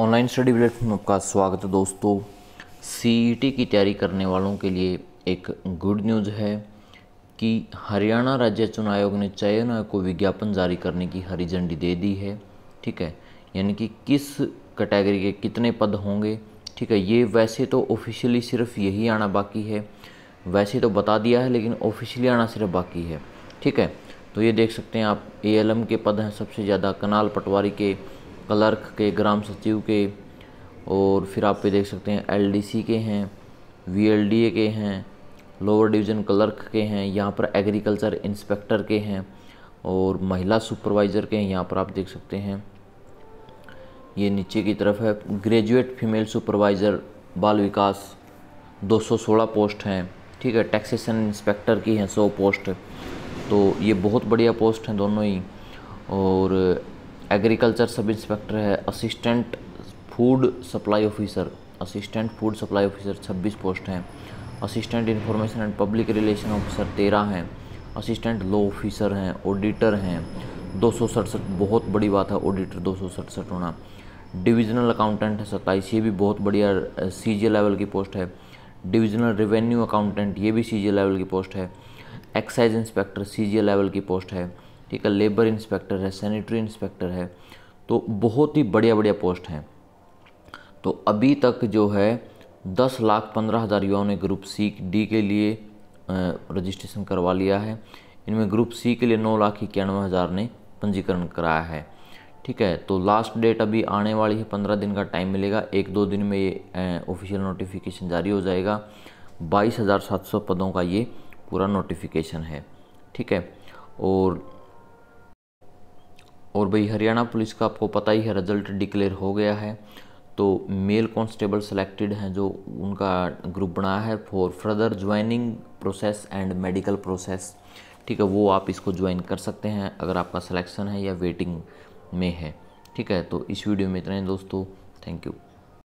online study platform आपका स्वागत है दोस्तों सीईटी e की तैयारी करने वालों के लिए एक गुड न्यूज़ है कि हरियाणा राज्य चुनाव आयोग ने चयन आयोग को विज्ञापन जारी करने की हरी झंडी दे दी है ठीक है यानी कि किस कैटेगरी के कितने पद होंगे ठीक है ये वैसे तो ऑफिशियली सिर्फ यही आना बाकी है वैसे तो बता दिया है लेकिन ऑफिशियली आना सिर्फ बाकी है ठीक है तो ये देख सकते हैं आप ए के पद हैं सबसे ज़्यादा कनाल पटवारी के क्लर्क के ग्राम सचिव के और फिर आप ये देख सकते हैं एलडीसी के हैं वीएलडीए के हैं लोअर डिवीज़न क्लर्क के हैं यहाँ पर एग्रीकल्चर इंस्पेक्टर के हैं और महिला सुपरवाइज़र के हैं यहाँ पर आप देख सकते हैं ये नीचे की तरफ है ग्रेजुएट फीमेल सुपरवाइज़र बाल विकास 216 पोस्ट हैं ठीक है टैक्सेशन इंस्पेक्टर की हैं 100 पोस्ट तो ये बहुत बढ़िया पोस्ट हैं दोनों ही और एग्रीकल्चर सब इंस्पेक्टर है assistant food supply officer assistant food supply officer 26 post हैं assistant information and public relation officer तेरह हैं असिस्टेंट लॉ ऑफिसर हैं ऑडिटर हैं दो बहुत बड़ी बात है ऑडिटर दो होना डिविजनल अकाउंटेंट है सत्ताईस ये भी बहुत बढ़िया सी लेवल की पोस्ट है डिविजनल रेवेन्यू अकाउंटेंट ये भी सी लेवल की पोस्ट है एक्साइज इंस्पेक्टर सी लेवल की पोस्ट है ठीक है लेबर इंस्पेक्टर है सैनिटरी इंस्पेक्टर है तो बहुत ही बढ़िया बढ़िया पोस्ट हैं तो अभी तक जो है दस लाख पंद्रह हज़ार युवाओं ने ग्रुप सी डी के लिए रजिस्ट्रेशन करवा लिया है इनमें ग्रुप सी के लिए नौ लाख इक्यानवे हज़ार ने पंजीकरण कराया है ठीक है तो लास्ट डेट अभी आने वाली है पंद्रह दिन का टाइम मिलेगा एक दो दिन में ये ऑफिशियल नोटिफिकेशन जारी हो जाएगा बाईस हज़ार सात सौ पदों का ये पूरा नोटिफिकेशन है ठीक है और और भाई हरियाणा पुलिस का आपको पता ही है रिजल्ट डिक्लेयर हो गया है तो मेल कॉन्स्टेबल सेलेक्टेड हैं जो उनका ग्रुप बनाया है for further joining process and medical process ठीक है वो आप इसको ज्वाइन कर सकते हैं अगर आपका सिलेक्शन है या वेटिंग में है ठीक है तो इस वीडियो में इतना ही दोस्तों थैंक यू